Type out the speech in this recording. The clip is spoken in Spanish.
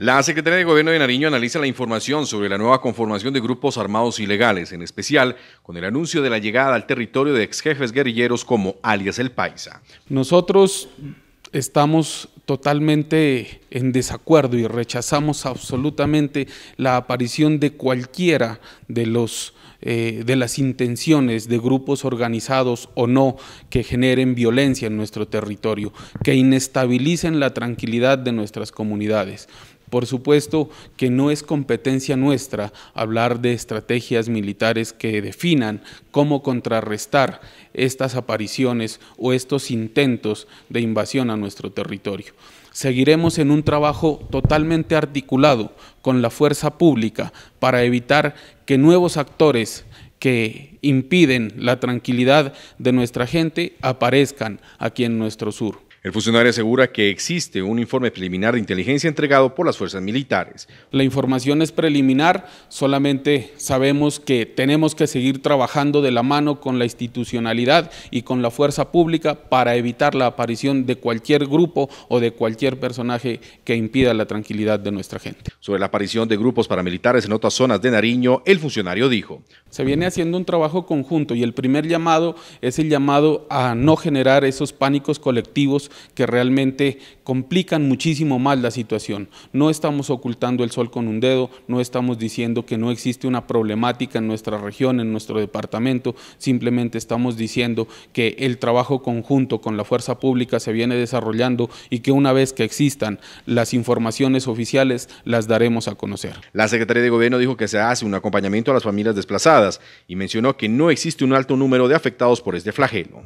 La Secretaría de Gobierno de Nariño analiza la información sobre la nueva conformación de grupos armados ilegales, en especial con el anuncio de la llegada al territorio de exjefes guerrilleros como alias El Paisa. Nosotros estamos totalmente en desacuerdo y rechazamos absolutamente la aparición de cualquiera de los eh, de las intenciones de grupos organizados o no que generen violencia en nuestro territorio, que inestabilicen la tranquilidad de nuestras comunidades. Por supuesto que no es competencia nuestra hablar de estrategias militares que definan cómo contrarrestar estas apariciones o estos intentos de invasión a nuestro territorio. Seguiremos en un trabajo totalmente articulado con la fuerza pública para evitar que nuevos actores que impiden la tranquilidad de nuestra gente aparezcan aquí en nuestro sur. El funcionario asegura que existe un informe preliminar de inteligencia entregado por las fuerzas militares. La información es preliminar, solamente sabemos que tenemos que seguir trabajando de la mano con la institucionalidad y con la fuerza pública para evitar la aparición de cualquier grupo o de cualquier personaje que impida la tranquilidad de nuestra gente. Sobre la aparición de grupos paramilitares en otras zonas de Nariño, el funcionario dijo. Se viene haciendo un trabajo conjunto y el primer llamado es el llamado a no generar esos pánicos colectivos que realmente complican muchísimo más la situación. No estamos ocultando el sol con un dedo, no estamos diciendo que no existe una problemática en nuestra región, en nuestro departamento, simplemente estamos diciendo que el trabajo conjunto con la fuerza pública se viene desarrollando y que una vez que existan las informaciones oficiales las daremos a conocer. La Secretaría de Gobierno dijo que se hace un acompañamiento a las familias desplazadas y mencionó que no existe un alto número de afectados por este flagelo.